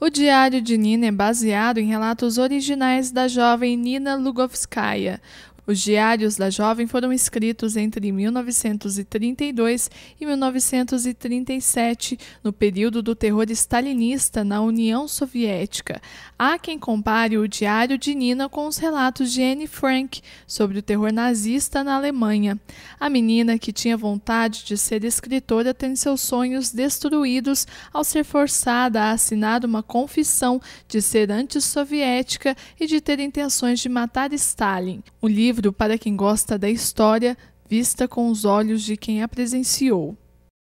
O diário de Nina é baseado em relatos originais da jovem Nina Lugovskaya. Os diários da jovem foram escritos entre 1932 e 1937, no período do terror stalinista na União Soviética. Há quem compare o diário de Nina com os relatos de Anne Frank sobre o terror nazista na Alemanha. A menina que tinha vontade de ser escritora tem seus sonhos destruídos ao ser forçada a assinar uma confissão de ser antissoviética e de ter intenções de matar Stalin. O livro livro para quem gosta da história vista com os olhos de quem a presenciou.